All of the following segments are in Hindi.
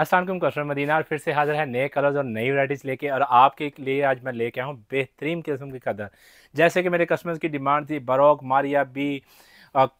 असलम कस्टमर मदीना और फिर से हाज़िर है नए कलर्स और नई वराइटीज़ लेके और आपके लिए आज मैं लेके आया हूँ बेहतरीन किस्म की कदर जैसे कि मेरे कस्टमर्स की डिमांड थी बरोक मारिया बी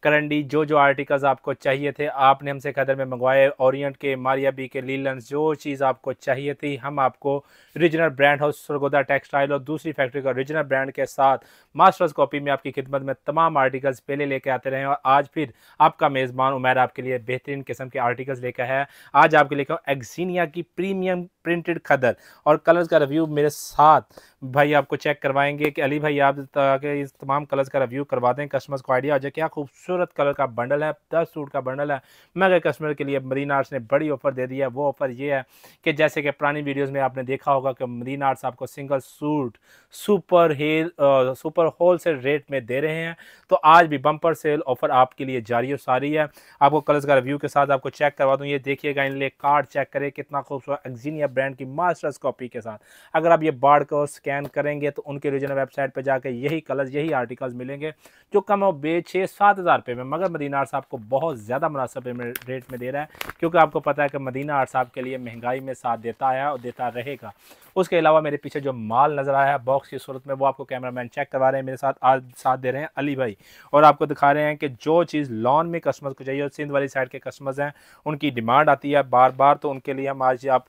करंडी जो जो आर्टिकल्स आपको चाहिए थे आपने हमसे खदर में मंगवाए ओरिएंट के मारिया बी के लीलन जो चीज़ आपको चाहिए थी हम आपको regional brand house Sargodha textile और दूसरी फैक्ट्री का रीजनल ब्रांड के साथ मास्टर्स कॉपी में आपकी खिदमत में तमाम आर्टिकल्स पहले लेके आते रहे और आज फिर आपका मेज़बान उमैर आपके लिए बेहतरीन किस्म के आर्टिकल्स लेकर है आज आपके लेकर एक्सिनिया की प्रीमियम प्रिंटेड खदर और कलर्स का रिव्यू मेरे साथ भाई आपको चेक करवाएंगे कि अली भाई आप के इस तमाम कलर्स का रिव्यू करवा दें कस्टमर्स को आइडिया आ जाए क्या खूबसूरत कलर का बंडल है दस सूट का बंडल है मगर कस्टमर के लिए मरीन आर्ट्स ने बड़ी ऑफर दे दी है वो ऑफर ये है कि जैसे कि पुरानी वीडियोज़ में आपने देखा होगा कि मरीन आर्ट्स आपको single suit super whole super wholesale rate में दे रहे हैं तो आज भी बम्पर सेल ऑफर आपके लिए जारी और सारी है आपको कलर्स का रिव्यू के साथ आपको चेक करवा दूँ ये देखिएगा इन कार्ड चेक करें कितना खूबसूरत एक्जीनिया ब्रांड की मास्टर्स कॉपी के साथ अगर आप ये बाढ़ को स्कैन करेंगे तो उनके रीजनल वेबसाइट पर जाकर यही कलर्स यही आर्टिकल्स मिलेंगे जो कम और बे छः सात हज़ार रुपये में मगर मदीना आर्ट्स आपको बहुत ज़्यादा मुनासब रेट में दे रहा है क्योंकि आपको पता है कि मदीना आर्ट्स आपके लिए महंगाई में साथ देता है और देता रहेगा उसके अलावा मेरे पीछे जो माल नज़र आया है बॉक्स की सूरत में वो आपको कैमरामैन चेक करवा रहे हैं मेरे साथ आज साथ दे रहे हैं अली भाई और आपको दिखा रहे हैं कि जो चीज़ लॉन में कस्टमर्स को चाहिए और सिंध वाली साइड के कस्टमर्स हैं उनकी डिमांड आती है बार बार तो उनके लिए हम आज आप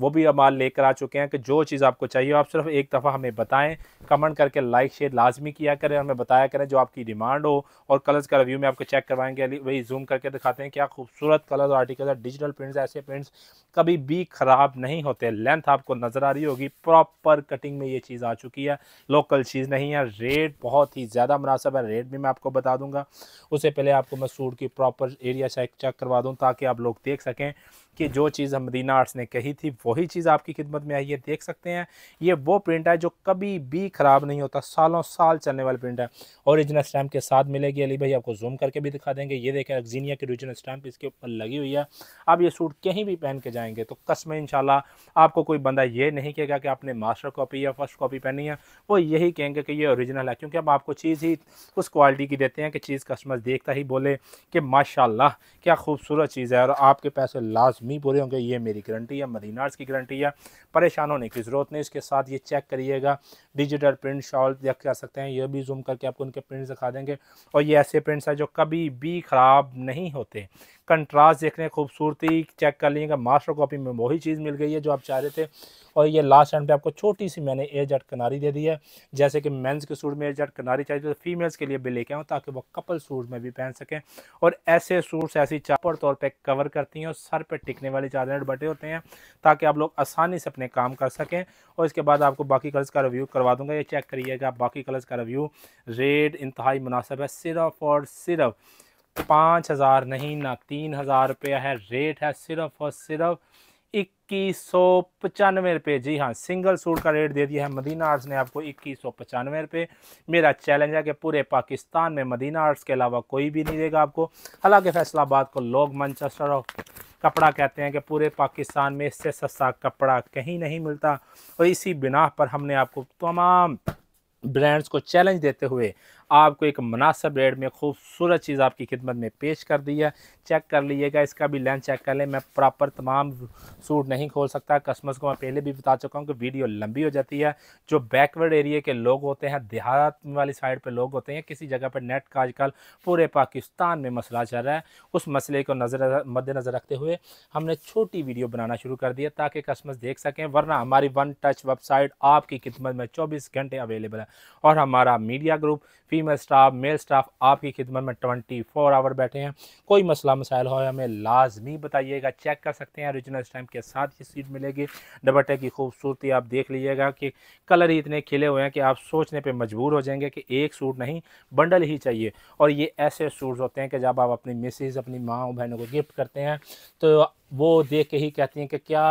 वो भी माल लेकर आ चुके हैं कि जो चीज़ आपको चाहिए आप सिर्फ एक दफ़ा हमें बताएं कमेंट करके लाइक शेयर लाजमी किया करें हमें बताया करें जो आपकी डिमांड हो और कलर्स का रिव्यू में आपको चेक करवाएंगे वही जूम करके दिखाते हैं क्या खूबसूरत कलर और आर्टिकल है डिजिटल प्रिंट्स ऐसे प्रिंट्स कभी भी ख़राब नहीं होते लेंथ आपको नज़र आ रही होगी प्रॉपर कटिंग में ये चीज़ आ चुकी है लोकल चीज़ नहीं है रेट बहुत ही ज़्यादा मुनासब है रेट भी मैं आपको बता दूँगा उससे पहले आपको मैं सूट की प्रॉपर एरिया चेक करवा दूँ ताकि आप लोग देख सकें कि जो चीज़ हम मदीना आर्ट्स ने कही थी वही चीज़ आपकी खिदमत में आई है देख सकते हैं ये वो प्रिंट है जो कभी भी ख़राब नहीं होता सालों साल चलने वाला प्रिंट है औरिजिनल स्टैम्प के साथ मिलेगी अली भाई आपको जूम करके भी दिखा देंगे ये देखें अक्जीनिया की ओरिजिनल स्टैम्प इसके ऊपर लगी हुई है आप ये सूट कहीं भी पहन के जाएंगे तो कसम इन आपको कोई बंदा ये नहीं कहेगा कि आपने मास्टर कॉपी या फर्स्ट कॉपी पहनी है वो यही कहेंगे कि ये औरिजिनल है क्योंकि हम आपको चीज़ ही उस क्वालिटी की देते हैं कि चीज़ कस्टमर देखता ही बोले कि माशाला क्या खूबसूरत चीज़ है और आपके पैसे लाज लाजमी पूरे होंगे ये मेरी गारंटी है मदीनार्स की गारंटी है परेशान होने की ज़रूरत नहीं इसके साथ ये चेक करिएगा डिजिटल प्रिंट शॉल देख जा सकते हैं ये भी जूम करके आपको उनके प्रिंट दिखा देंगे और ये ऐसे प्रिंट्स हैं जो कभी भी ख़राब नहीं होते कंट्रास्ट देख रहे हैं खूबसूरती चेक कर लीजिएगा मास्टर कॉपी में वही चीज़ मिल गई है जो आप चाह रहे थे और ये लास्ट एंड पे आपको छोटी सी मैंने एयर जट कनारी दे दी है जैसे कि मेंस के सूट में एयर जट कनारी चाहिए तो फीमेल्स के लिए भी लेके आऊँ ताकि वो कपल सूट में भी पहन सकें और ऐसे सूट्स ऐसी चापड़ तौर पर कवर करती हैं और सर पर टिकने वाले चार बटे होते हैं ताकि आप लोग आसानी से अपने काम कर सकें और इसके बाद आपको बाकी कलर्स का रिव्यू करवा दूंगा ये चेक करिएगा बाकी कलर्स का रिव्यू रेट इंतहाई मुनासिब है सिर्फ और सिर्फ पाँच हज़ार नहीं ना तीन हज़ार रुपया है रेट है सिर्फ और सिर्फ इक्कीस सौ पचानवे रुपये जी हाँ सिंगल सूट का रेट दे दिया है मदीना आर्ट्स ने आपको इक्कीस सौ पचानवे रुपये मेरा चैलेंज है कि पूरे पाकिस्तान में मदीना आर्ट्स के अलावा कोई भी नहीं देगा आपको हालांकि फैसलाबाद को लोग मंचेस्टर और कपड़ा कहते हैं कि पूरे पाकिस्तान में इससे सस्ता कपड़ा कहीं नहीं मिलता और इसी बिना पर हमने आपको तमाम ब्रांड्स को चैलेंज देते हुए आपको एक मुनासब रेट में खूबसूरत चीज़ आपकी खिदमत में पेश कर दी है चेक कर लीजिएगा इसका भी लेंथ चेक कर लें मैं प्रॉपर तमाम सूट नहीं खोल सकता कस्टमर्स को मैं पहले भी बता चुका हूँ कि वीडियो लंबी हो जाती है जो बैकवर्ड एरिया के लोग होते हैं देहात वाली साइड पर लोग होते हैं किसी जगह पर नेट का आजकल पूरे पाकिस्तान में मसला चल रहा है उस मसले को नज़र मद्देनज़र रखते हुए हमने छोटी वीडियो बनाना शुरू कर दिया ताकि कस्टमर्स देख सकें वरना हमारी वन टच वेबसाइट आपकी खिदमत में चौबीस घंटे अवेलेबल है और हमारा मीडिया ग्रुप फी फीमेल स्टाफ मेल स्टाफ आपकी खिदमत में ट्वेंटी फोर आवर बैठे हैं कोई मसला मसाइल हो हमें लाजमी बताइएगा चेक कर सकते हैं ओरिजिनल स्टैम्प के साथ ये सीट मिलेगी दबटे की खूबसूरती आप देख लीजिएगा कि कलर ही इतने खिले हुए हैं कि आप सोचने पर मजबूर हो जाएंगे कि एक सूट नहीं बंडल ही चाहिए और ये ऐसे सूट्स होते हैं कि जब आप अपनी मिसिज़ अपनी माँ बहनों को गिफ्ट करते हैं तो वो देख के ही कहती हैं कि क्या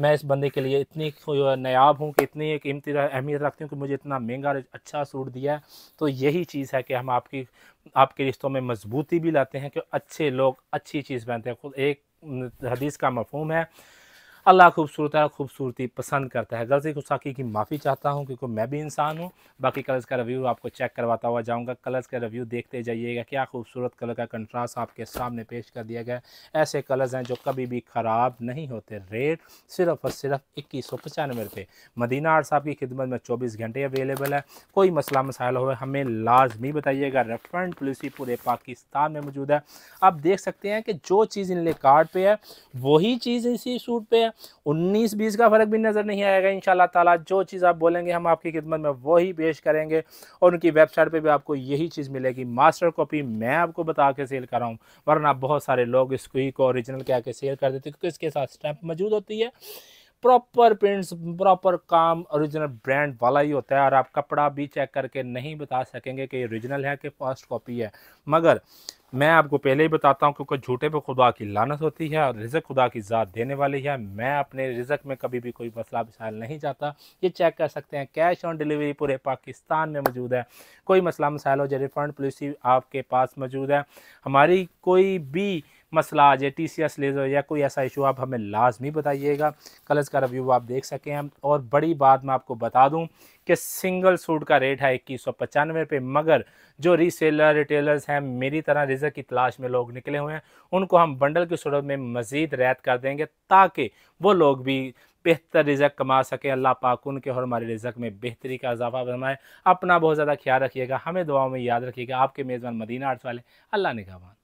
मैं इस बंदे के लिए इतनी नायाब हूँ कि इतनी कीमती अहमियत रखती हूँ कि मुझे इतना महंगा अच्छा सूट दिया है तो यही चीज़ है कि हम आपकी आपके रिश्तों में मजबूती भी लाते हैं कि अच्छे लोग अच्छी चीज़ पहनते हैं खुद एक हदीस का मफहम है अल्लाह खूबसूरत है खूबसूरती पसंद करता है गलती गुस्साखी की माफ़ी चाहता हूँ क्योंकि मैं भी इंसान हूँ बाकी कलर्स का रिव्यू आपको चेक करवाता हुआ जाऊँगा कलर्स का रिव्यू देखते जाइएगा क्या खूबसूरत कलर का कंट्रास्ट आपके सामने पेश कर दिया गया ऐसे कलर्स हैं जो कभी भी ख़राब नहीं होते रेट सिर्फ और सिर्फ इक्कीस सौ पचानवे रुपये मदीना आर्ट साहब की खिदमत में चौबीस घंटे अवेलेबल है कोई मसला मसाइल हो हमें लाजमी बताइएगा रेफरेंट पॉलिसी पूरे पाकिस्तान में मौजूद है आप देख सकते हैं कि जो चीज़ इन कार्ड पर है वही चीज़ इसी सूट पर है उन्नीस बीस का फ़र्क भी नज़र नहीं आएगा इन तला जो चीज़ आप बोलेंगे हम आपकी खिदमत में वही पेश करेंगे और उनकी वेबसाइट पर भी आपको यही चीज़ मिलेगी मास्टर कॉपी मैं आपको बता के सेल कर रहा हूँ वरना बहुत सारे लोग इसको ही को ओरिजिनल क्या के सेल कर देते क्योंकि इसके साथ स्टैंप मौजूद होती है प्रॉपर प्रिंट्स प्रॉपर काम ओरिजिनल ब्रांड वाला ही होता है और आप कपड़ा भी चेक करके नहीं बता सकेंगे कि ओरिजिनल है कि फर्स्ट कॉपी है मगर मैं आपको पहले ही बताता हूँ क्योंकि झूठे पे खुदा की लानत होती है और रिजक खुदा की ज़ात देने वाली है मैं अपने रिजक में कभी भी कोई मसला मिसाल नहीं चाहता ये चेक कर सकते हैं कैश ऑन डिलीवरी पूरे पाकिस्तान में मौजूद है कोई मसला मसाइल हो जाए रिफंड पॉलिसी आपके पास मौजूद है हमारी कोई भी मसला आ जाए टी सी एस ले जाओ या कोई ऐसा इशू आप हमें लाजमी बताइएगा कलर्स का रिव्यू आप देख सकें हम और बड़ी बात मैं आपको बता दूं कि सिंगल सूट का रेट है इक्कीस सौ पचानवे रुपये मगर जो रीसेलर रिटेलर्स हैं मेरी तरह रिजक की तलाश में लोग निकले हुए हैं उनको हम बंडल की सूरत में मज़ीद रैत कर देंगे ताकि वो लोग भी बेहतर रिजक कमा सकें अल्लाह पाक उनके और हमारे रिजक में बेहतरी का इजाफा फरमाए अपना बहुत ज़्यादा ख्याल रखिएगा हमें दुआओं में याद रखिएगा आपके मेज़बान मदीना आर्ट्स वाले अल्लाह निगावान